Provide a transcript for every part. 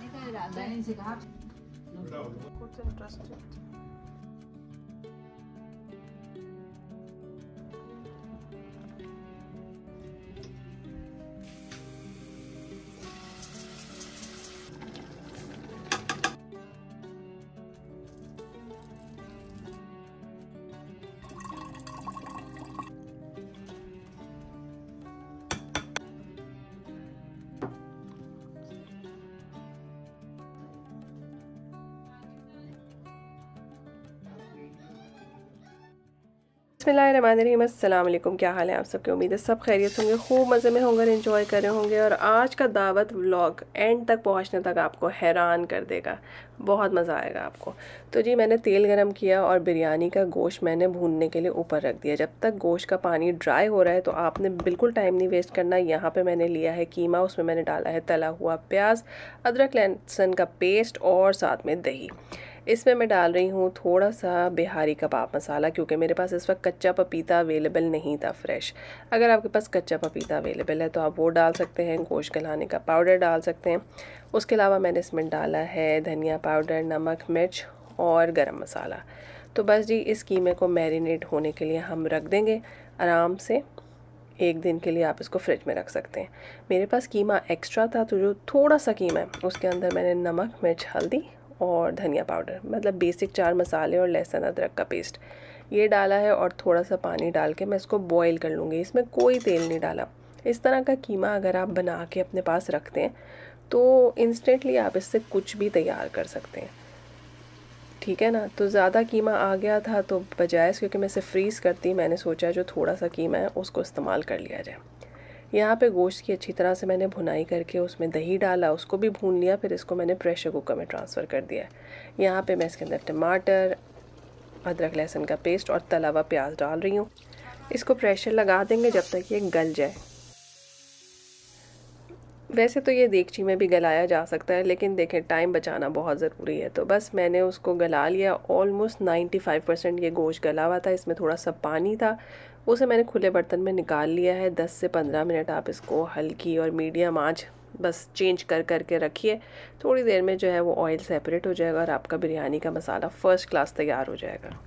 बनाने का इरादा है इनसे कहा कुछ इंटरेस्टेड बसमिलकुम क्या हाल है आप सबके उम्मीद है सब खैरियत होंगे खूब मज़े में होंगे इन्जॉय कर रहे होंगे और आज का दावत व्लॉग एंड तक पहुंचने तक आपको हैरान कर देगा बहुत मज़ा आएगा आपको तो जी मैंने तेल गरम किया और बिरयानी का गोश्त मैंने भूनने के लिए ऊपर रख दिया जब तक गोश्त का पानी ड्राई हो रहा है तो आपने बिल्कुल टाइम नहीं वेस्ट करना यहाँ पर मैंने लिया है कीमा उसमें मैंने डाला है तला हुआ प्याज अदरक लहसुन का पेस्ट और साथ में दही इसमें मैं डाल रही हूँ थोड़ा सा बिहारी कबाब मसाला क्योंकि मेरे पास इस वक्त कच्चा पपीता अवेलेबल नहीं था फ्रेश अगर आपके पास कच्चा पपीता अवेलेबल है तो आप वो डाल सकते हैं गोश्त गलाने का पाउडर डाल सकते हैं उसके अलावा मैंने इसमें डाला है धनिया पाउडर नमक मिर्च और गर्म मसाला तो बस जी इस कीमे को मैरिनेट होने के लिए हम रख देंगे आराम से एक दिन के लिए आप इसको फ्रिज में रख सकते हैं मेरे पास कीमा एक्स्ट्रा था तो जो थोड़ा सा कीमा है उसके अंदर मैंने नमक मिर्च हल्दी और धनिया पाउडर मतलब बेसिक चार मसाले और लहसुन अदरक का पेस्ट ये डाला है और थोड़ा सा पानी डाल के मैं इसको बॉईल कर लूँगी इसमें कोई तेल नहीं डाला इस तरह का कीमा अगर आप बना के अपने पास रखते हैं तो इंस्टेंटली आप इससे कुछ भी तैयार कर सकते हैं ठीक है ना तो ज़्यादा कीमा आ गया था तो बजाय क्योंकि मैं इसे फ्रीज़ करती मैंने सोचा जो थोड़ा सा कीमा है उसको इस्तेमाल कर लिया जाए यहाँ पे गोश्त की अच्छी तरह से मैंने भुनाई करके उसमें दही डाला उसको भी भून लिया फिर इसको मैंने प्रेशर कुकर में ट्रांसफ़र कर दिया यहाँ पे मैं इसके अंदर टमाटर अदरक लहसुन का पेस्ट और तला हुआ प्याज डाल रही हूँ इसको प्रेशर लगा देंगे जब तक ये गल जाए वैसे तो ये देगची में भी गलाया जा सकता है लेकिन देखें टाइम बचाना बहुत ज़रूरी है तो बस मैंने उसको गला लिया ऑलमोस्ट 95 परसेंट ये गोश्त गला हुआ था इसमें थोड़ा सा पानी था उसे मैंने खुले बर्तन में निकाल लिया है 10 से 15 मिनट आप इसको हल्की और मीडियम आँच बस चेंज कर कर के रखिए थोड़ी देर में जो है वो ऑयल सेपरेट हो जाएगा और आपका बिरयानी का मसाला फ़र्स्ट क्लास तैयार हो जाएगा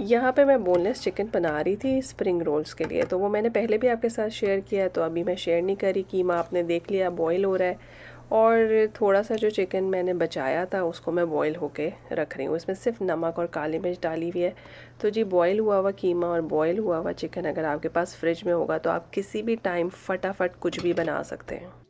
यहाँ पे मैं बोनलेस चिकन बना रही थी स्प्रिंग रोल्स के लिए तो वो मैंने पहले भी आपके साथ शेयर किया है तो अभी मैं शेयर नहीं करी कीमा आपने देख लिया बॉईल हो रहा है और थोड़ा सा जो चिकन मैंने बचाया था उसको मैं बॉईल होके रख रही हूँ इसमें सिर्फ नमक और काली मिर्च डाली हुई है तो जी बॉईल हुआ हुआ कीमा और बॉईल हुआ हुआ चिकन अगर आपके पास फ्रिज में होगा तो आप किसी भी टाइम फटाफट कुछ भी बना सकते हैं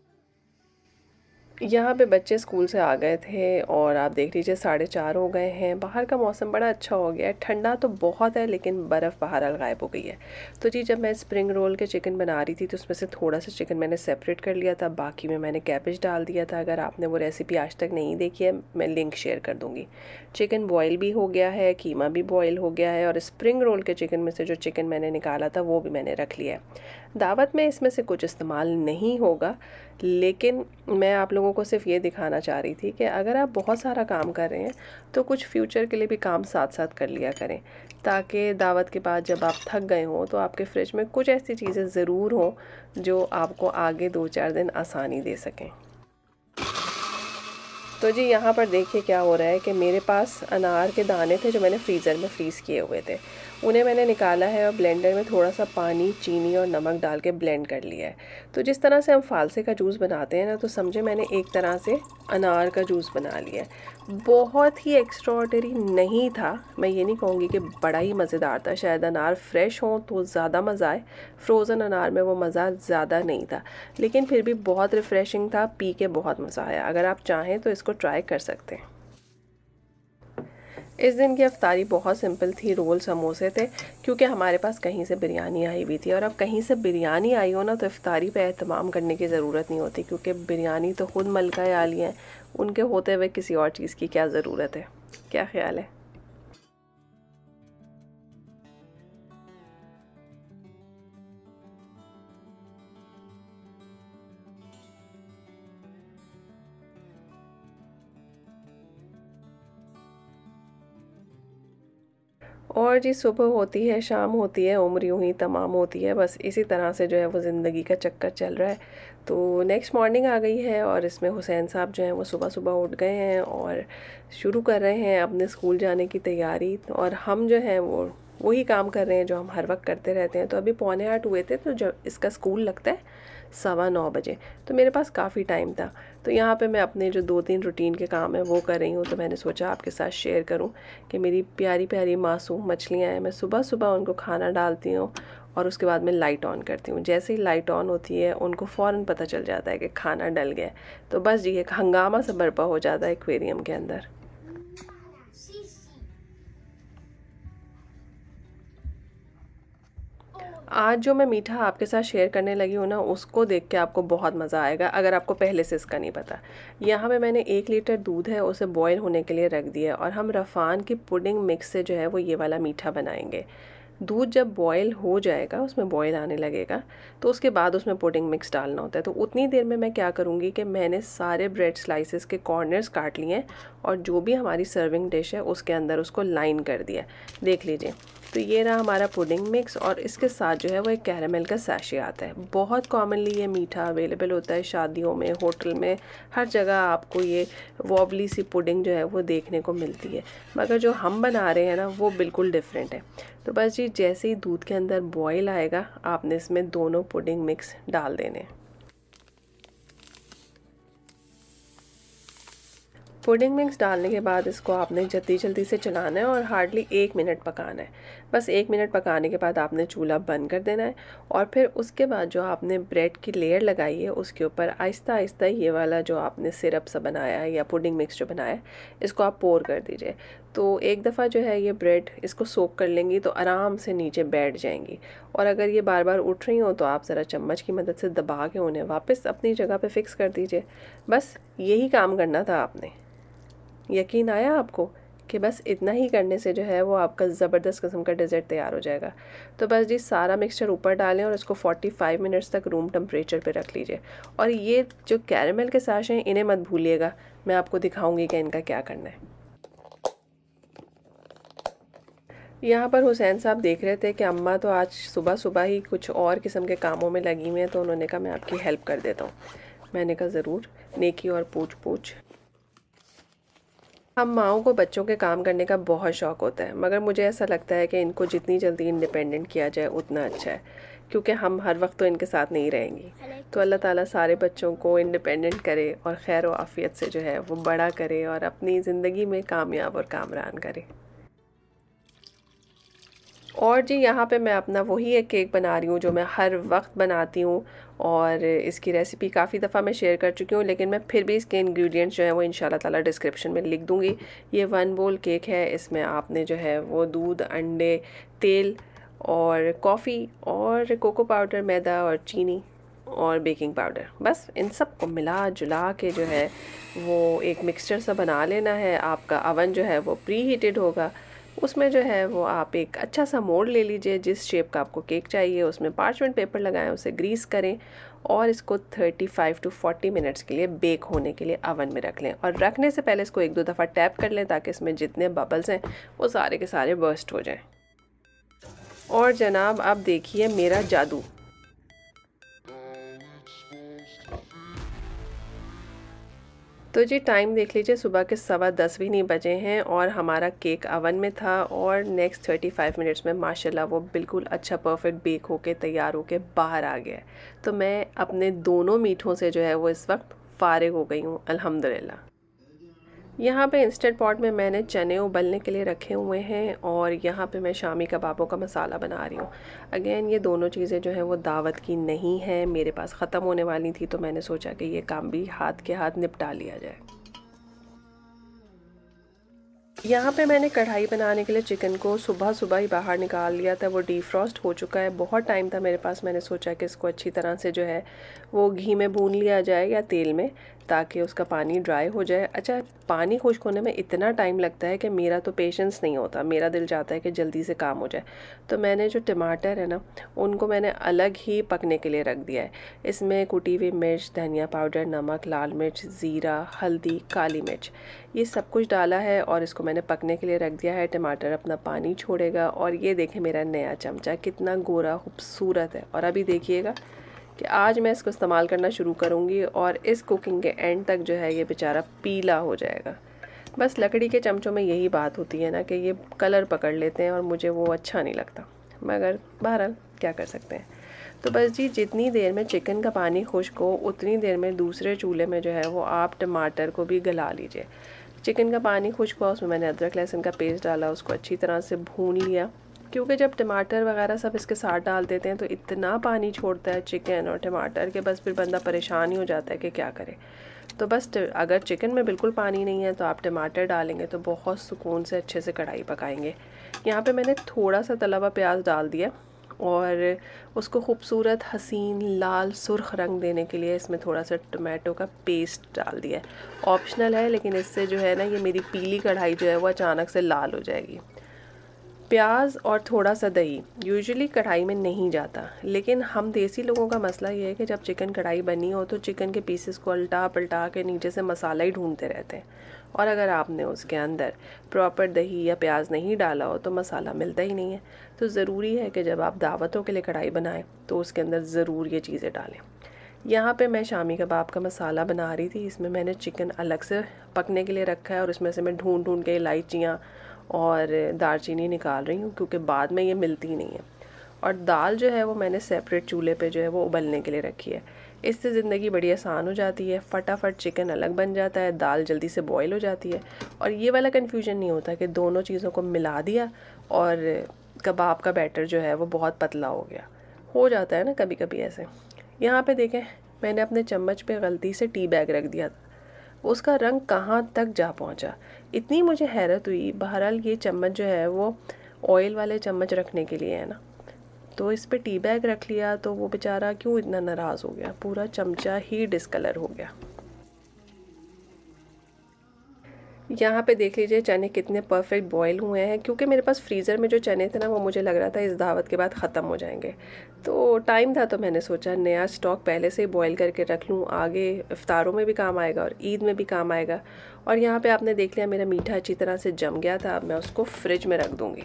यहाँ पे बच्चे स्कूल से आ गए थे और आप देख लीजिए साढ़े चार हो गए हैं बाहर का मौसम बड़ा अच्छा हो गया है ठंडा तो बहुत है लेकिन बर्फ़ बाहर गायब हो गई है तो जी जब मैं स्प्रिंग रोल के चिकन बना रही थी तो उसमें से थोड़ा सा चिकन मैंने सेपरेट कर लिया था बाकी में मैंने कैबेज डाल दिया था अगर आपने वो रेसिपी आज तक नहीं देखी है मैं लिंक शेयर कर दूँगी चिकन बॉयल भी हो गया है कीमा भी बॉयल हो गया है और स्प्रिंग रोल के चिकन में से जो चिकन मैंने निकाला था वो भी मैंने रख लिया है दावत में इसमें से कुछ इस्तेमाल नहीं होगा लेकिन मैं आप लोगों को सिर्फ ये दिखाना चाह रही थी कि अगर आप बहुत सारा काम कर रहे हैं तो कुछ फ्यूचर के लिए भी काम साथ साथ कर लिया करें ताकि दावत के बाद जब आप थक गए हों तो आपके फ्रिज में कुछ ऐसी चीज़ें ज़रूर हों जो आपको आगे दो चार दिन आसानी दे सकें तो जी यहाँ पर देखिए क्या हो रहा है कि मेरे पास अनार के दाने थे जो मैंने फ्रीज़र में फ्रीज़ किए हुए थे उन्हें मैंने निकाला है और ब्लेंडर में थोड़ा सा पानी चीनी और नमक डाल के ब्लेंड कर लिया है तो जिस तरह से हम फालसे का जूस बनाते हैं ना तो समझे मैंने एक तरह से अनार का जूस बना लिया है बहुत ही एक्स्ट्रॉडरी नहीं था मैं ये नहीं कहूँगी कि बड़ा ही मज़ेदार था शायद अनार फ्रेश हो तो ज़्यादा मज़ा आए फ्रोज़न अनार में वो मज़ा ज़्यादा नहीं था लेकिन फिर भी बहुत रिफ़्रेशिंग था पी के बहुत मज़ा आया अगर आप चाहें तो इसको ट्राई कर सकते हैं इस दिन की अफ्तारी बहुत सिंपल थी रोल समोसे थे क्योंकि हमारे पास कहीं से बिरयानी आई हुई थी और अब कहीं से बिरयानी आई हो ना तो अफ्तारी पे अहतमाम करने की ज़रूरत नहीं होती क्योंकि बिरयानी तो खुद मलका आली हैं उनके होते हुए किसी और चीज़ की क्या ज़रूरत है क्या ख्याल है और जी सुबह होती है शाम होती है उम्र यूँ ही तमाम होती है बस इसी तरह से जो है वो ज़िंदगी का चक्कर चल रहा है तो नेक्स्ट मॉर्निंग आ गई है और इसमें हुसैन साहब जो हैं वो सुबह सुबह उठ गए हैं और शुरू कर रहे हैं अपने स्कूल जाने की तैयारी और हम जो हैं वो वही काम कर रहे हैं जो हम हर वक्त करते रहते हैं तो अभी पौने आठ हुए थे तो जब इसका स्कूल लगता है सवा नौ बजे तो मेरे पास काफ़ी टाइम था तो यहाँ पे मैं अपने जो दो तीन रूटीन के काम हैं वो कर रही हूँ तो मैंने सोचा आपके साथ शेयर करूँ कि मेरी प्यारी प्यारी मासूम मछलियाँ हैं मैं सुबह सुबह उनको खाना डालती हूँ और उसके बाद मैं लाइट ऑन करती हूँ जैसे ही लाइट ऑन होती है उनको फ़ौर पता चल जाता है कि खाना डल गया तो बस ये एक हंगामा से बर्पा हो जाता है एक्वेरियम के अंदर आज जो मैं मीठा आपके साथ शेयर करने लगी हूँ ना उसको देख के आपको बहुत मज़ा आएगा अगर आपको पहले से इसका नहीं पता यहाँ पे मैंने एक लीटर दूध है उसे बॉयल होने के लिए रख दिया और हम रफ़ान की पुडिंग मिक्स से जो है वो ये वाला मीठा बनाएंगे दूध जब बॉयल हो जाएगा उसमें बॉयल आने लगेगा तो उसके बाद उसमें पुडिंग मिक्स डालना होता है तो उतनी देर में मैं क्या करूँगी कि मैंने सारे ब्रेड स्लाइसेस के कॉर्नर्स काट लिए और जो भी हमारी सर्विंग डिश है उसके अंदर उसको लाइन कर दिया देख लीजिए तो ये रहा हमारा पुडिंग मिक्स और इसके साथ जो है वो एक कैरामल का सैशे आता है बहुत कॉमनली ये मीठा अवेलेबल होता है शादियों में होटल में हर जगह आपको ये वॉबली सी पुडिंग जो है वो देखने को मिलती है मगर जो हम बना रहे हैं ना वो बिल्कुल डिफरेंट है तो बस जी जैसे ही दूध के अंदर बॉयल आएगा आपने इसमें दोनों पुडिंग मिक्स डाल देने पुडिंग मिक्स डालने के बाद इसको आपने जल्दी जल्दी से चलाना है और हार्डली एक मिनट पकाना है बस एक मिनट पकाने के बाद आपने चूल्हा बंद कर देना है और फिर उसके बाद जो आपने ब्रेड की लेयर लगाई है उसके ऊपर आहिस्ता आहिस्ता ये वाला जो आपने सिरप सा बनाया है या पुडिंग मिक्स जो बनाया है इसको आप पोर कर दीजिए तो एक दफ़ा जो है ये ब्रेड इसको सोक कर लेंगी तो आराम से नीचे बैठ जाएंगी और अगर ये बार बार उठ रही हो तो आप ज़रा चम्मच की मदद से दबा के उन्हें वापस अपनी जगह पे फिक्स कर दीजिए बस यही काम करना था आपने यकीन आया आपको कि बस इतना ही करने से जो है वो आपका ज़बरदस्त किस्म का डिज़र्ट तैयार हो जाएगा तो बस जी सारा मिक्सचर ऊपर डालें और इसको 45 मिनट्स तक रूम टम्परेचर पे रख लीजिए और ये जो कैरेमल के साश हैं इन्हें मत भूलिएगा मैं आपको दिखाऊंगी कि इनका क्या करना है यहाँ पर हुसैन साहब देख रहे थे कि अम्मा तो आज सुबह सुबह ही कुछ और किस्म के कामों में लगी हुई हैं तो उन्होंने कहा मैं आपकी हेल्प कर देता हूँ मैंने कहा ज़रूर नेकी और पूछ पूछ हम माओ को बच्चों के काम करने का बहुत शौक़ होता है मगर मुझे ऐसा लगता है कि इनको जितनी जल्दी इंडिपेंडेंट किया जाए उतना अच्छा है क्योंकि हम हर वक्त तो इनके साथ नहीं रहेंगी तो अल्लाह ताला सारे बच्चों को इंडिपेंडेंट करे और खैर व आफियत से जो है वो बड़ा करे और अपनी ज़िंदगी में कामयाब और कामरान करे और जी यहाँ पे मैं अपना वही एक केक बना रही हूँ जो मैं हर वक्त बनाती हूँ और इसकी रेसिपी काफ़ी दफ़ा मैं शेयर कर चुकी हूँ लेकिन मैं फिर भी इसके इंग्रेडिएंट्स जो हैं वो इन ताला डिस्क्रिप्शन में लिख दूँगी ये वन बोल केक है इसमें आपने जो है वो दूध अंडे तेल और कॉफ़ी और कोको पाउडर मैदा और चीनी और बेकिंग पाउडर बस इन सब को मिला जुला के जो है वो एक मिक्सचर सा बना लेना है आपका अवन जो है वो प्री हीटेड होगा उसमें जो है वो आप एक अच्छा सा मोड़ ले लीजिए जिस शेप का आपको केक चाहिए उसमें पार्चमेंट पेपर लगाएं उसे ग्रीस करें और इसको 35 टू 40 मिनट्स के लिए बेक होने के लिए अवन में रख लें और रखने से पहले इसको एक दो दफ़ा टैप कर लें ताकि इसमें जितने बबल्स हैं वो सारे के सारे बर्स्ट हो जाएँ और जनाब आप देखिए मेरा जादू तो जी टाइम देख लीजिए सुबह के सवा दस भी नहीं बजे हैं और हमारा केक अवन में था और नेक्स्ट थर्टी फाइव मिनट्स में माशाल्लाह वो बिल्कुल अच्छा परफेक्ट बेक के तैयार हो के बाहर आ गया तो मैं अपने दोनों मीठों से जो है वो इस वक्त फ़ारग हो गई हूँ अलहमदिल्ला यहाँ पे इंस्टेंट पॉट में मैंने चने उबलने के लिए रखे हुए हैं और यहाँ पे मैं शामी कबाबों का मसाला बना रही हूँ अगेन ये दोनों चीज़ें जो हैं वो दावत की नहीं हैं मेरे पास ख़त्म होने वाली थी तो मैंने सोचा कि ये काम भी हाथ के हाथ निपटा लिया जाए यहाँ पे मैंने कढ़ाई बनाने के लिए चिकन को सुबह सुबह ही बाहर निकाल लिया था वो डीफ्रॉस्ट हो चुका है बहुत टाइम था मेरे पास मैंने सोचा कि इसको अच्छी तरह से जो है वो घी में भून लिया जाए या तेल में ताकि उसका पानी ड्राई हो जाए अच्छा पानी खुश्क होने में इतना टाइम लगता है कि मेरा तो पेशेंस नहीं होता मेरा दिल चाहता है कि जल्दी से काम हो जाए तो मैंने जो टमाटर है ना उनको मैंने अलग ही पकने के लिए रख दिया है इसमें कुटी हुई मिर्च धनिया पाउडर नमक लाल मिर्च ज़ीरा हल्दी काली मिर्च ये सब कुछ डाला है और इसको मैंने पकने के लिए रख दिया है टमाटर अपना पानी छोड़ेगा और ये देखें मेरा नया चमचा कितना गोरा खूबसूरत है और अभी देखिएगा कि आज मैं इसको इस्तेमाल करना शुरू करूँगी और इस कुकिंग के एंड तक जो है ये बेचारा पीला हो जाएगा बस लकड़ी के चमचों में यही बात होती है ना कि ये कलर पकड़ लेते हैं और मुझे वो अच्छा नहीं लगता मगर बहरहाल क्या कर सकते हैं तो बस जी जितनी देर में चिकन का पानी खुश्क हो उतनी देर में दूसरे चूल्हे में जो है वो आप टमाटर को भी गला लीजिए चिकन का पानी खुश्क हुआ उसमें मैंने अदरक लहसुन का पेस्ट डाला उसको अच्छी तरह से भून लिया क्योंकि जब टमाटर वगैरह सब इसके साथ डाल देते हैं तो इतना पानी छोड़ता है चिकन और टमाटर के बस फिर बंदा परेशान ही हो जाता है कि क्या करे तो बस अगर चिकन में बिल्कुल पानी नहीं है तो आप टमाटर डालेंगे तो बहुत सुकून से अच्छे से कढ़ाई पकाएंगे यहाँ पे मैंने थोड़ा सा तला हुआ प्याज डाल दिया और उसको खूबसूरत हसीन लाल सुर्ख रंग देने के लिए इसमें थोड़ा सा टमाटो का पेस्ट डाल दिया ऑप्शनल है लेकिन इससे जो है ना ये मेरी पीली कढ़ाई जो है वो अचानक से लाल हो जाएगी प्याज और थोड़ा सा दही यूजुअली कढ़ाई में नहीं जाता लेकिन हम देसी लोगों का मसला ये है कि जब चिकन कढ़ाई बनी हो तो चिकन के पीसेस को उल्टा पलटा के नीचे से मसाला ही ढूंढते रहते हैं और अगर आपने उसके अंदर प्रॉपर दही या प्याज नहीं डाला हो तो मसाला मिलता ही नहीं है तो ज़रूरी है कि जब आप दावतों के लिए कढ़ाई बनाएं तो उसके अंदर ज़रूर ये चीज़ें डालें यहाँ पे मैं शामी कबाब का मसाला बना रही थी इसमें मैंने चिकन अलग से पकने के लिए रखा है और इसमें से मैं ढूंढ ढूंढ के इलायचियाँ और दालचीनी निकाल रही हूँ क्योंकि बाद में ये मिलती नहीं है और दाल जो है वो मैंने सेपरेट चूल्हे पे जो है वो उबलने के लिए रखी है इससे ज़िंदगी बड़ी आसान हो जाती है फटाफट चिकन अलग बन जाता है दाल जल्दी से बॉईल हो जाती है और ये वाला कन्फ्यूजन नहीं होता कि दोनों चीज़ों को मिला दिया और कबाब का बैटर जो है वो बहुत पतला हो गया हो जाता है ना कभी कभी ऐसे यहाँ पर देखें मैंने अपने चम्मच पर गलती से टी बैग रख दिया था उसका रंग कहाँ तक जा पहुँचा इतनी मुझे हैरत हुई बहरहाल ये चम्मच जो है वो ऑयल वाले चम्मच रखने के लिए है ना तो इस पर टी बैग रख लिया तो वो बेचारा क्यों इतना नाराज़ हो गया पूरा चमचा ही डिसकलर हो गया यहाँ पे देख लीजिए चने कितने परफेक्ट बॉयल हुए हैं क्योंकि मेरे पास फ्रीज़र में जो चने थे ना वो मुझे लग रहा था इस दावत के बाद ख़त्म हो जाएंगे तो टाइम था तो मैंने सोचा नया स्टॉक पहले से ही बॉयल करके रख लूँ आगे इफ्तारों में भी काम आएगा और ईद में भी काम आएगा और यहाँ पर आपने देख लिया मेरा मीठा अच्छी तरह से जम गया था अब मैं उसको फ्रिज में रख दूँगी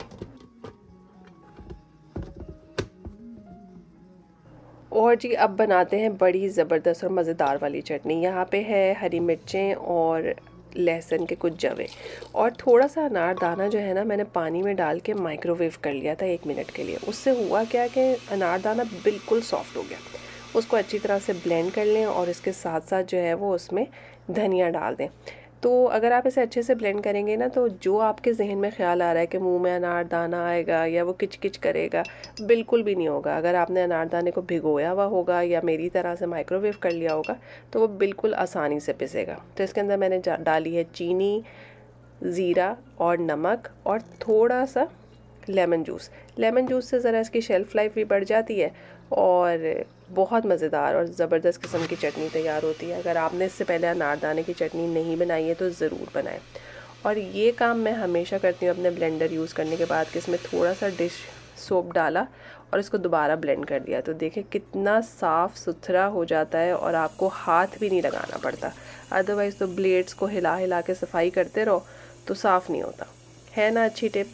और जी अब बनाते हैं बड़ी ज़बरदस्त और मज़ेदार वाली चटनी यहाँ पे है हरी मिर्चें और लहसुन के कुछ जवे और थोड़ा सा अनारदाना जो है ना मैंने पानी में डाल के माइक्रोवेव कर लिया था एक मिनट के लिए उससे हुआ क्या कि अनारदाना बिल्कुल सॉफ्ट हो गया उसको अच्छी तरह से ब्लेंड कर लें और इसके साथ साथ जो है वो उसमें धनिया डाल दें तो अगर आप इसे अच्छे से ब्लेंड करेंगे ना तो जो आपके जहन में ख्याल आ रहा है कि मुंह में अनारदाना आएगा या वो किच किच करेगा बिल्कुल भी नहीं होगा अगर आपने अनारदाने को भिगोया हुआ होगा या मेरी तरह से माइक्रोवेव कर लिया होगा तो वो बिल्कुल आसानी से पिसेगा तो इसके अंदर मैंने डाली है चीनी ज़ीरा और नमक और थोड़ा सा लेमन जूस लेमन जूस से ज़रा इसकी शेल्फ़ लाइफ भी बढ़ जाती है और बहुत मज़ेदार और ज़बरदस्त किस्म की चटनी तैयार होती है अगर आपने इससे पहले अनारदाने की चटनी नहीं बनाई है तो ज़रूर बनाएं और ये काम मैं हमेशा करती हूँ अपने ब्लेंडर यूज़ करने के बाद कि इसमें थोड़ा सा डिश सोप डाला और इसको दोबारा ब्लेंड कर दिया तो देखें कितना साफ़ सुथरा हो जाता है और आपको हाथ भी नहीं लगाना पड़ता अदरवाइज़ तो ब्लेड्स को हिला हिला के सफाई करते रहो तो साफ़ नहीं होता है ना अच्छी टिप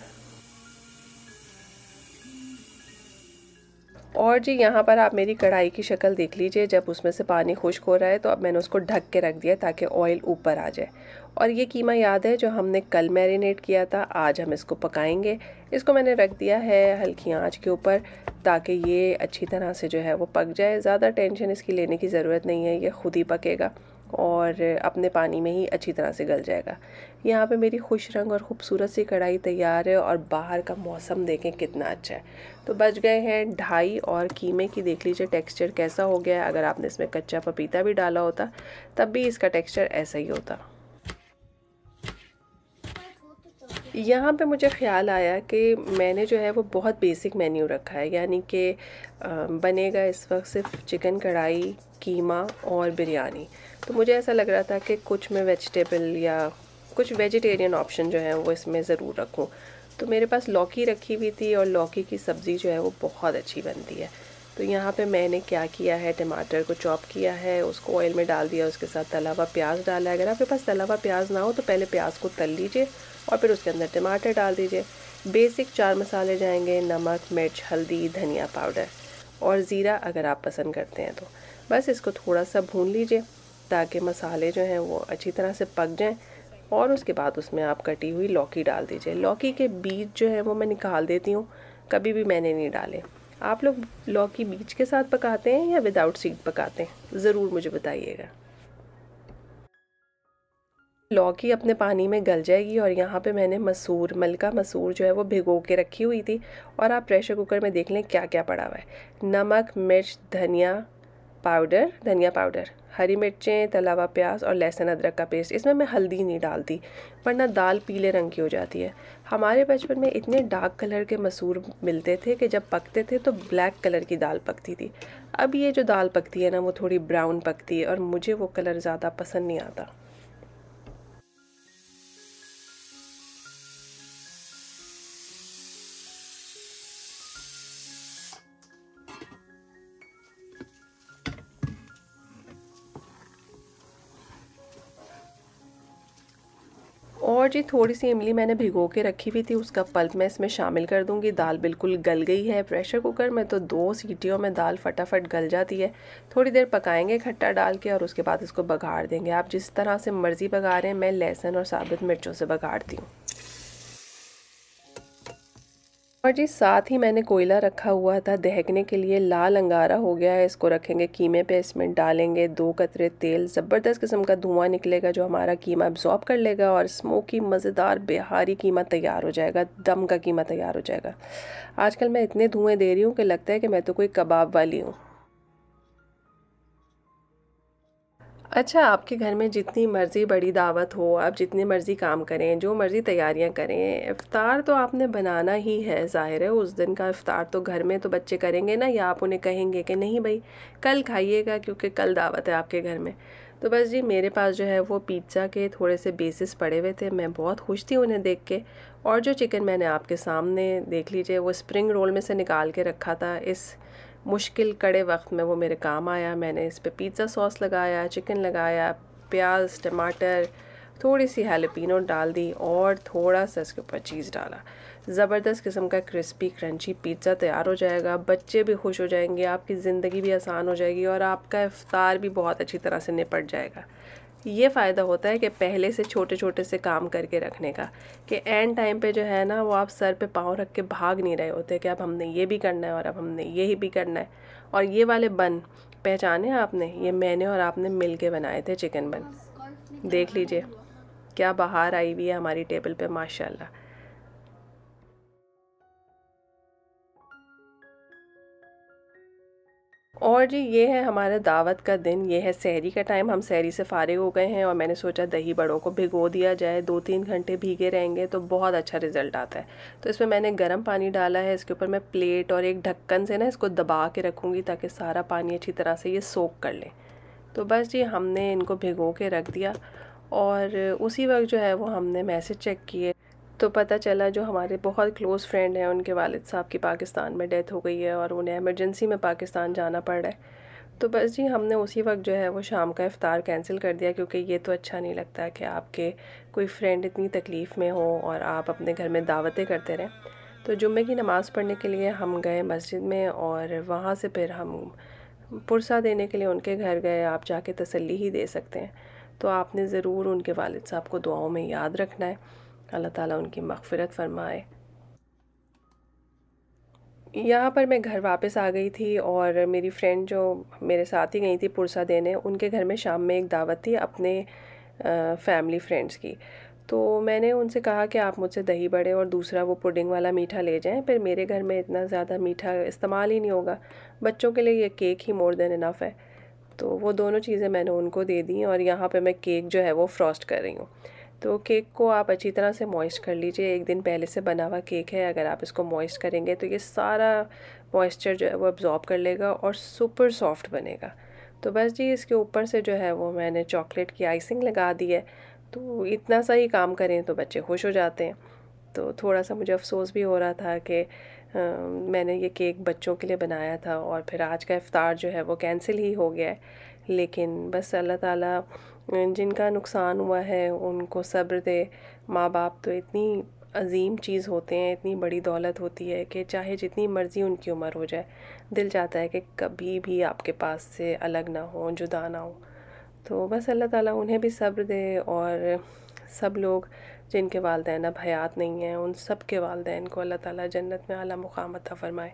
और जी यहाँ पर आप मेरी कढ़ाई की शक्ल देख लीजिए जब उसमें से पानी खुश्क हो रहा है तो अब मैंने उसको ढक के रख दिया ताकि ऑयल ऊपर आ जाए और ये कीमा याद है जो हमने कल मैरिनेट किया था आज हम इसको पकाएंगे इसको मैंने रख दिया है हल्की आंच के ऊपर ताकि ये अच्छी तरह से जो है वो पक जाए ज़्यादा टेंशन इसकी लेने की ज़रूरत नहीं है ये खुद ही पकेगा और अपने पानी में ही अच्छी तरह से गल जाएगा यहाँ पे मेरी खुश रंग और ख़ूबसूरत सी कढ़ाई तैयार है और बाहर का मौसम देखें कितना अच्छा है तो बच गए हैं ढाई और कीमे की देख लीजिए टेक्सचर कैसा हो गया है अगर आपने इसमें कच्चा पपीता भी डाला होता तब भी इसका टेक्स्चर ऐसा ही होता यहाँ पे मुझे ख़्याल आया कि मैंने जो है वो बहुत बेसिक मेन्यू रखा है यानी कि बनेगा इस वक्त सिर्फ चिकन कढ़ाई कीमा और बिरयानी तो मुझे ऐसा लग रहा था कि कुछ मैं वेजिटेबल या कुछ वेजिटेरियन ऑप्शन जो है वो इसमें ज़रूर रखूँ तो मेरे पास लौकी रखी हुई थी और लौकी की सब्ज़ी जो है वो बहुत अच्छी बनती है तो यहाँ पे मैंने क्या किया है टमाटर को चॉप किया है उसको ऑयल में डाल दिया उसके साथ तला हुआ प्याज डाला है अगर आपके पास तला हुआ प्याज ना हो तो पहले प्याज को तल लीजिए और फिर उसके अंदर टमाटर डाल दीजिए बेसिक चार मसाले जाएंगे नमक मिर्च हल्दी धनिया पाउडर और ज़ीरा अगर आप पसंद करते हैं तो बस इसको थोड़ा सा भून लीजिए ताकि मसाले जो हैं वो अच्छी तरह से पक जाएं और उसके बाद उसमें आप कटी हुई लौकी डाल दीजिए लौकी के बीज जो है वो मैं निकाल देती हूँ कभी भी मैंने नहीं डाले आप लोग लौकी बीज के साथ पकाते हैं या विदाउट सीड पकाते हैं ज़रूर मुझे बताइएगा लौकी अपने पानी में गल जाएगी और यहाँ पे मैंने मसूर मलका मसूर जो है वो भिगो के रखी हुई थी और आप प्रेशर कुकर में देख लें क्या क्या पड़ा हुआ है नमक मिर्च धनिया पाउडर धनिया पाउडर हरी मिर्चें तलावा प्याज और लहसुन अदरक का पेस्ट इसमें मैं हल्दी नहीं डालती वरना दाल पीले रंग की हो जाती है हमारे बचपन में इतने डार्क कलर के मसूर मिलते थे कि जब पकते थे तो ब्लैक कलर की दाल पकती थी अब ये जो दाल पकती है ना वो थोड़ी ब्राउन पकती है और मुझे वो कलर ज़्यादा पसंद नहीं आता और जी थोड़ी सी इमली मैंने भिगो के रखी हुई थी उसका पल्प मैं इसमें शामिल कर दूंगी दाल बिल्कुल गल गई है प्रेशर कुकर में तो दो सीटियों में दाल फटाफट गल जाती है थोड़ी देर पकाएंगे खट्टा डाल के और उसके बाद इसको बघाड़ देंगे आप जिस तरह से मर्ज़ी बघा रहे हैं मैं लहसुन और साबुत मिर्चों से बघाड़ती हूँ और जी साथ ही मैंने कोयला रखा हुआ था दहकने के लिए लाल अंगारा हो गया है इसको रखेंगे कीमे पे इसमें डालेंगे दो कतरे तेल ज़बरदस्त किस्म का धुआं निकलेगा जो हमारा कीमा एब्जॉर्ब कर लेगा और स्मोकी मज़ेदार बिहारी कीमा तैयार हो जाएगा दम का कीमा तैयार हो जाएगा आजकल मैं इतने धुएँ दे रही हूँ कि लगता है कि मैं तो कोई कबाब वाली हूँ अच्छा आपके घर में जितनी मर्ज़ी बड़ी दावत हो आप जितनी मर्ज़ी काम करें जो मर्ज़ी तैयारियां करें इफ़ार तो आपने बनाना ही है ज़ाहिर है उस दिन का इफ़ार तो घर में तो बच्चे करेंगे ना या आप उन्हें कहेंगे कि नहीं भाई कल खाइएगा क्योंकि कल दावत है आपके घर में तो बस जी मेरे पास जो है वो पिज़्ज़ा के थोड़े से बेसिस पड़े हुए थे मैं बहुत खुश थी उन्हें देख के और जो चिकन मैंने आपके सामने देख लीजिए वो स्प्रिंग रोल में से निकाल के रखा था इस मुश्किल कड़े वक्त में वो मेरे काम आया मैंने इस पर पिज़्ज़ा सॉस लगाया चिकन लगाया प्याज टमाटर थोड़ी सी हेलपिनो डाल दी और थोड़ा सा इसके ऊपर चीज़ डाला ज़बरदस्त किस्म का क्रिस्पी क्रंची पिज़्ज़ा तैयार हो जाएगा बच्चे भी खुश हो जाएंगे आपकी ज़िंदगी भी आसान हो जाएगी और आपका इफ़ार भी बहुत अच्छी तरह से निपट जाएगा ये फ़ायदा होता है कि पहले से छोटे छोटे से काम करके रखने का कि एंड टाइम पे जो है ना वो आप सर पे पाँव रख के भाग नहीं रहे होते कि अब हमने ये भी करना है और अब हमने ये ही भी करना है और ये वाले बन पहचाने आपने ये मैंने और आपने मिल के बनाए थे चिकन बन देख लीजिए क्या बाहर आई हुई है हमारी टेबल पर माशाल्लाह और जी ये है हमारा दावत का दिन ये है सहरी का टाइम हम सहरी से फारिग हो गए हैं और मैंने सोचा दही बड़ों को भिगो दिया जाए दो तीन घंटे भीगे रहेंगे तो बहुत अच्छा रिजल्ट आता है तो इसमें मैंने गर्म पानी डाला है इसके ऊपर मैं प्लेट और एक ढक्कन से ना इसको दबा के रखूँगी ताकि सारा पानी अच्छी तरह से ये सोख कर लें तो बस जी हमने इनको भिगो के रख दिया और उसी वक्त जो है वो हमने मैसेज चेक किए तो पता चला जो हमारे बहुत क्लोज़ फ्रेंड हैं उनके वालिद साहब की पाकिस्तान में डेथ हो गई है और उन्हें एमरजेंसी में पाकिस्तान जाना पड़ रहा है तो बस जी हमने उसी वक्त जो है वो शाम का इफ़ार कैंसिल कर दिया क्योंकि ये तो अच्छा नहीं लगता कि आपके कोई फ्रेंड इतनी तकलीफ़ में हो और आप अपने घर में दावतें करते रहें तो जुम्मे की नमाज़ पढ़ने के लिए हम गए मस्जिद में और वहाँ से फिर हम पुरसा देने के लिए उनके घर गए आप जाके तसल्ली ही दे सकते हैं तो आपने ज़रूर उनके वालिद साहब को दुआओं में याद रखना है अल्लाह ताला उनकी मगफरत फरमाए यहाँ पर मैं घर वापस आ गई थी और मेरी फ्रेंड जो मेरे साथ ही गई थी पुरसा देने उनके घर में शाम में एक दावत थी अपने फैमिली फ्रेंड्स की तो मैंने उनसे कहा कि आप मुझसे दही बड़े और दूसरा वो पुडिंग वाला मीठा ले जाएं फिर मेरे घर में इतना ज़्यादा मीठा इस्तेमाल ही नहीं होगा बच्चों के लिए ये केक ही मोर देन इनफ है तो वो दोनों चीज़ें मैंने उनको दे दी और यहाँ पे मैं केक जो है वो फ्रॉस्ट कर रही हूँ तो केक को आप अच्छी तरह से मॉइस्ट कर लीजिए एक दिन पहले से बना हुआ केक है अगर आप इसको मॉइस्ट करेंगे तो ये सारा मॉइस्चर जो है वो अब्ज़ॉर्ब कर लेगा और सुपर सॉफ्ट बनेगा तो बस जी इसके ऊपर से जो है वो मैंने चॉकलेट की आइसिंग लगा दी है तो इतना सा ही काम करें तो बच्चे खुश हो जाते हैं तो थोड़ा सा मुझे अफसोस भी हो रहा था कि आ, मैंने ये केक बच्चों के लिए बनाया था और फिर आज का इफ़ार जो है वो कैंसिल ही हो गया है लेकिन बस अल्लाह ताला जिनका नुकसान हुआ है उनको सब्र दे माँ बाप तो इतनी अजीम चीज़ होते हैं इतनी बड़ी दौलत होती है कि चाहे जितनी मर्ज़ी उनकी उम्र हो जाए दिल चाहता है कि कभी भी आपके पास से अलग ना हो जुदा ना हो तो बस अल्लाह ताला उन्हें भी सब्र दे और सब लोग जिनके वालदेन अब हयात नहीं हैं उन सब के वालदेन को अल्लाह ताला जन्नत में अला मुकाम अता फ़रमाए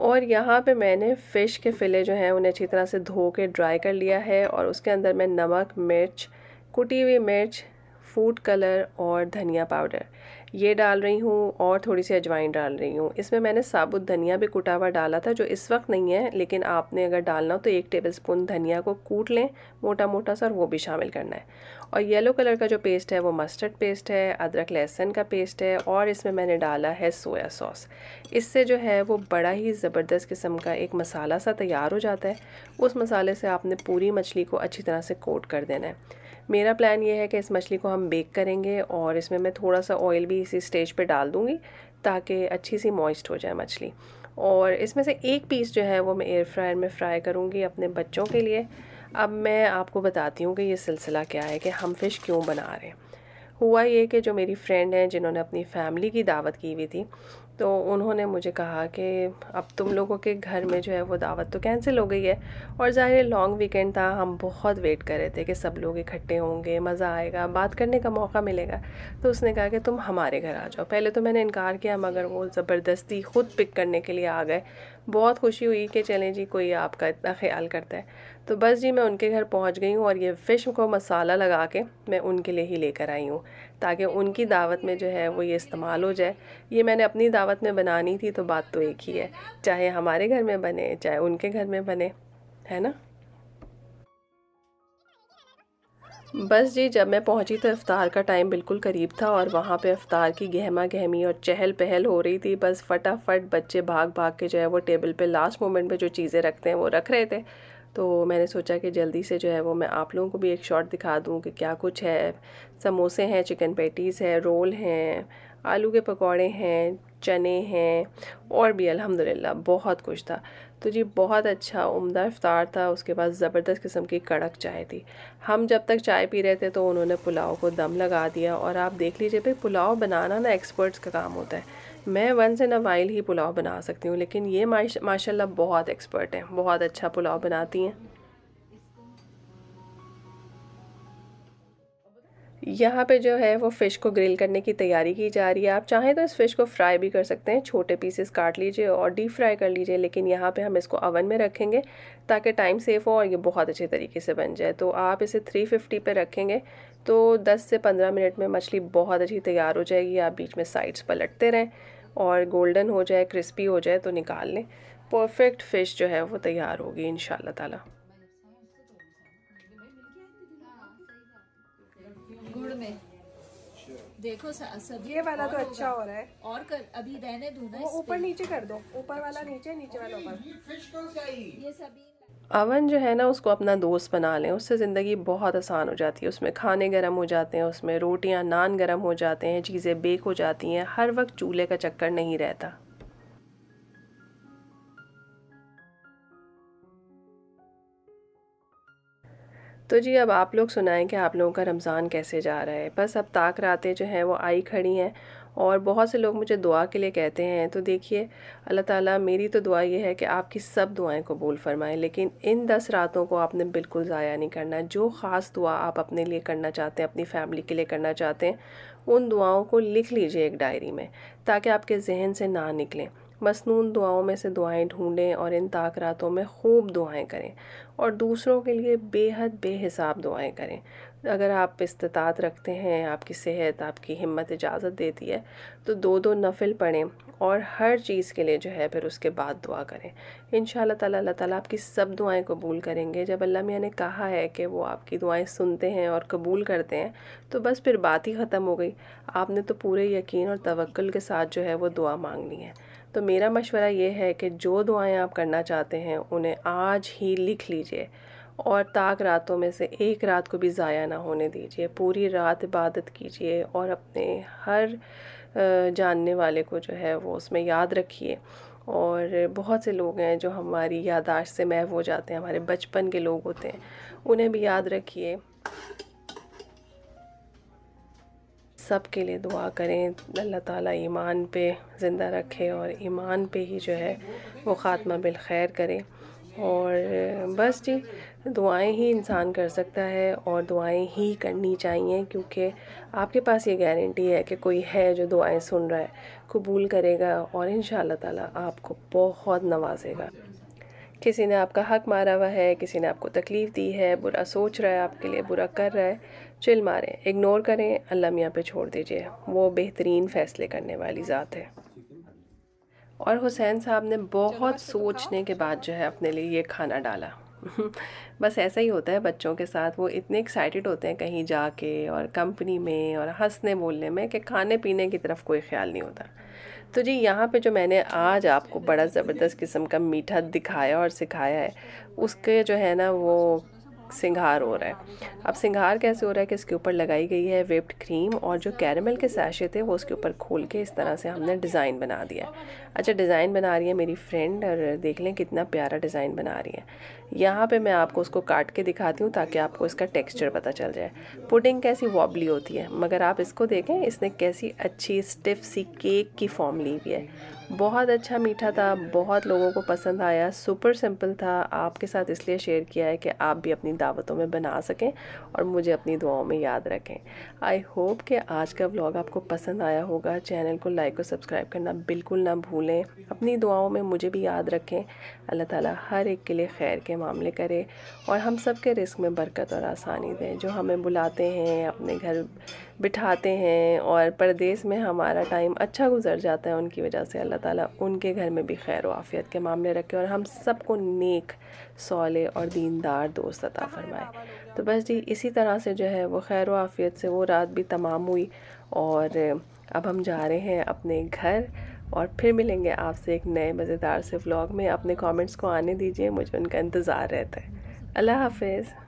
और यहाँ पे मैंने फ़िश के फ़िले जो हैं उन्हें अच्छी तरह से धो के ड्राई कर लिया है और उसके अंदर मैं नमक मिर्च कुटी हुई मिर्च फूड कलर और धनिया पाउडर ये डाल रही हूँ और थोड़ी सी अजवाइन डाल रही हूँ इसमें मैंने साबुत धनिया भी कुटा हुआ डाला था जो इस वक्त नहीं है लेकिन आपने अगर डालना हो तो एक टेबल स्पून धनिया को कूट लें मोटा मोटा सा और वो भी शामिल करना है और येलो कलर का जो पेस्ट है वो मस्टर्ड पेस्ट है अदरक लहसन का पेस्ट है और इसमें मैंने डाला है सोया सॉस इससे जो है वो बड़ा ही ज़बरदस्त किस्म का एक मसाला सा तैयार हो जाता है उस मसाले से आपने पूरी मछली को अच्छी तरह से कोट कर देना है मेरा प्लान ये है कि इस मछली को हम बेक करेंगे और इसमें मैं थोड़ा सा ऑयल भी इसी स्टेज पे डाल दूँगी ताकि अच्छी सी मॉइस्ट हो जाए मछली और इसमें से एक पीस जो है वो मैं एयर फ्रायर में फ्राई करूँगी अपने बच्चों के लिए अब मैं आपको बताती हूँ कि ये सिलसिला क्या है कि हम फ़िश क्यों बना रहे हैं हुआ ये कि जो मेरी फ्रेंड हैं जिन्होंने अपनी फ़ैमिली की दावत की हुई थी तो उन्होंने मुझे कहा कि अब तुम लोगों के घर में जो है वो दावत तो कैंसिल हो गई है और ज़ाहिर लॉन्ग वीकेंड था हम बहुत वेट कर रहे थे कि सब लोग इकट्ठे होंगे मज़ा आएगा बात करने का मौका मिलेगा तो उसने कहा कि तुम हमारे घर आ जाओ पहले तो मैंने इनकार किया मगर वो ज़बरदस्ती ख़ुद पिक करने के लिए आ गए बहुत खुशी हुई कि चलें जी कोई आपका इतना ख्याल करता है तो बस जी मैं उनके घर पहुंच गई हूँ और ये फ़िश को मसाला लगा के मैं उनके लिए ही लेकर आई हूँ ताकि उनकी दावत में जो है वो ये इस्तेमाल हो जाए ये मैंने अपनी दावत में बनानी थी तो बात तो एक ही है चाहे हमारे घर में बने चाहे उनके घर में बने है ना बस जी जब मैं पहुंची तो इफ़ार का टाइम बिल्कुल करीब था और वहाँ पे इफ़ार की गहमा गहमी और चहल पहल हो रही थी बस फटाफट बच्चे भाग भाग के जो है वो टेबल पे लास्ट मोमेंट पे जो चीज़ें रखते हैं वो रख रहे थे तो मैंने सोचा कि जल्दी से जो है वो मैं आप लोगों को भी एक शॉट दिखा दूँ कि क्या कुछ है समोसे हैं चिकन पैटीज़ है रोल हैं आलू के पकौड़े हैं चने हैं और भी अलहमदिल्ला बहुत कुछ था तो जी बहुत अच्छा उम्दा इफ्तार था उसके बाद ज़बरदस्त किस्म की कड़क चाय थी हम जब तक चाय पी रहे थे तो उन्होंने पुलाव को दम लगा दिया और आप देख लीजिए भाई पुलाव बनाना ना एक्सपर्ट्स का काम होता है मैं वन से अ वाइल ही पुलाव बना सकती हूँ लेकिन ये माशाल्लाह बहुत एक्सपर्ट हैं बहुत अच्छा पुलाव बनाती हैं यहाँ पे जो है वो फ़िश को ग्रिल करने की तैयारी की जा रही है आप चाहें तो इस फ़िश को फ्राई भी कर सकते हैं छोटे पीसेस काट लीजिए और डीप फ्राई कर लीजिए लेकिन यहाँ पे हम इसको अवन में रखेंगे ताकि टाइम सेव हो और ये बहुत अच्छे तरीके से बन जाए तो आप इसे 350 पर रखेंगे तो 10 से 15 मिनट में मछली बहुत अच्छी तैयार हो जाएगी आप बीच में साइड्स पलटते रहें और गोल्डन हो जाए क्रिस्पी हो जाए तो निकाल लें परफेक्ट फ़िश जो है वो तैयार होगी इन शाला में अच्छा। देखो सब ये वाला तो अच्छा हो रहा है और कर, अभी रहने दो ना ऊपर नीचे कर दो ऊपर वाला नीचे नीचे वाला ऊपर ये सभी अवन जो है ना उसको अपना दोस्त बना लें उससे ज़िंदगी बहुत आसान हो जाती है उसमें खाने गर्म हो जाते हैं उसमें रोटियां नान गर्म हो जाते हैं चीज़ें बेक हो जाती हैं हर वक्त चूल्हे का चक्कर नहीं रहता तो जी अब आप लोग सुनाएं कि आप लोगों का रमज़ान कैसे जा रहा है बस अब ताक रातें जो हैं वो आई खड़ी हैं और बहुत से लोग मुझे दुआ के लिए कहते हैं तो देखिए अल्लाह ताला मेरी तो दुआ ये है कि आपकी सब दुआएं कबूल फरमाएं लेकिन इन दस रातों को आपने बिल्कुल ज़ाया नहीं करना जो ख़ास दुआ आप अपने लिए करना चाहते हैं अपनी फ़ैमिली के लिए करना चाहते हैं उन दुआओं को लिख लीजिए एक डायरी में ताकि आपके जहन से ना निकलें मसनून दुआओं में से दुआएं ढूंढें और इन ताक रातों में खूब दुआएं करें और दूसरों के लिए बेहद बेहिसाब दुआएं करें अगर आप इस्तात रखते हैं आपकी सेहत आपकी हिम्मत इजाज़त देती है तो दो दो नफिल पढ़ें और हर चीज़ के लिए जो है फिर उसके बाद दुआ करें इन ताला अल्लाह ताला आपकी सब दुआएं कबूल करेंगे जब अल्लाह मियाँ ने कहा है कि वो आपकी दुआएं सुनते हैं और कबूल करते हैं तो बस फिर बात ही ख़त्म हो गई आपने तो पूरे यकीन और तवक्ल के साथ जो है वो दुआ मांगनी है तो मेरा मशवरा ये है कि जो दुआएं आप करना चाहते हैं उन्हें आज ही लिख लीजिए और ताक रातों में से एक रात को भी ज़ाया ना होने दीजिए पूरी रात इबादत कीजिए और अपने हर जानने वाले को जो है वो उसमें याद रखिए और बहुत से लोग हैं जो हमारी यादाश्त से महव हो जाते हैं हमारे बचपन के लोग होते हैं उन्हें भी याद रखिए सब के लिए दुआ करें अल्लाह ताला ईमान पे ज़िंदा रखे और ईमान पे ही जो है वो ख़ात्मा बिल खैर करें और बस जी दुआएं ही इंसान कर सकता है और दुआएं ही करनी चाहिए क्योंकि आपके पास ये गारंटी है कि कोई है जो दुआएं सुन रहा है कबूल करेगा और इन ताला आपको बहुत नवाजेगा किसी ने आपका हक मारा हुआ है किसी ने आपको तकलीफ़ दी है बुरा सोच रहा है आपके लिए बुरा कर रहा है चिल मारें इग्नोर करें अल्लाह मियाँ पे छोड़ दीजिए वो बेहतरीन फ़ैसले करने वाली ज़ात है और हुसैन साहब ने बहुत तो सोचने के बाद जो है अपने लिए ये खाना डाला बस ऐसा ही होता है बच्चों के साथ वो इतने एक्साइटेड होते हैं कहीं जाके और कंपनी में और हंसने बोलने में कि खाने पीने की तरफ कोई ख्याल नहीं होता तो जी यहाँ पे जो मैंने आज आपको बड़ा ज़बरदस्त किस्म का मीठा दिखाया और सिखाया है उसके जो है ना वो सिंगार हो रहा है अब सिंगार कैसे हो रहा है कि इसके ऊपर लगाई गई है वेप्ड क्रीम और जो कैरमल के सैशे थे वो उसके ऊपर खोल के इस तरह से हमने डिज़ाइन बना दिया अच्छा डिज़ाइन बना रही है मेरी फ्रेंड और देख लें कितना प्यारा डिज़ाइन बना रही है यहाँ पे मैं आपको उसको काट के दिखाती हूँ ताकि आपको इसका टेक्स्चर पता चल जाए पुडिंग कैसी वॉबली होती है मगर आप इसको देखें इसने कैसी अच्छी स्टिफ सी केक की फॉर्म ली हुई है बहुत अच्छा मीठा था बहुत लोगों को पसंद आया सुपर सिंपल था आपके साथ इसलिए शेयर किया है कि आप भी अपनी दावतों में बना सकें और मुझे अपनी दुआओं में याद रखें आई होप कि आज का व्लॉग आपको पसंद आया होगा चैनल को लाइक और सब्सक्राइब करना बिल्कुल ना भूलें अपनी दुआओं में मुझे भी याद रखें अल्लाह ताला हर एक के लिए खैर के मामले करे और हम सब के रिस्क में बरकत और आसानी दें जो हमें बुलाते हैं अपने घर बिठाते हैं और परदेस में हमारा टाइम अच्छा गुजर जाता है उनकी वजह से अल्लाह ताला उनके घर में भी खैर वाफ़ियत के मामले रखे और हम सबको नेक सौले और दीनदार दोस्त अता फरमाए तो बस जी इसी तरह से जो है वो खैर वाफ़ियत से वो रात भी तमाम हुई और अब हम जा रहे हैं अपने घर और फिर मिलेंगे आपसे एक नए मज़ेदार से व्लॉग में अपने कमेंट्स को आने दीजिए मुझे उनका इंतज़ार रहता है अल्लाह हाफिज़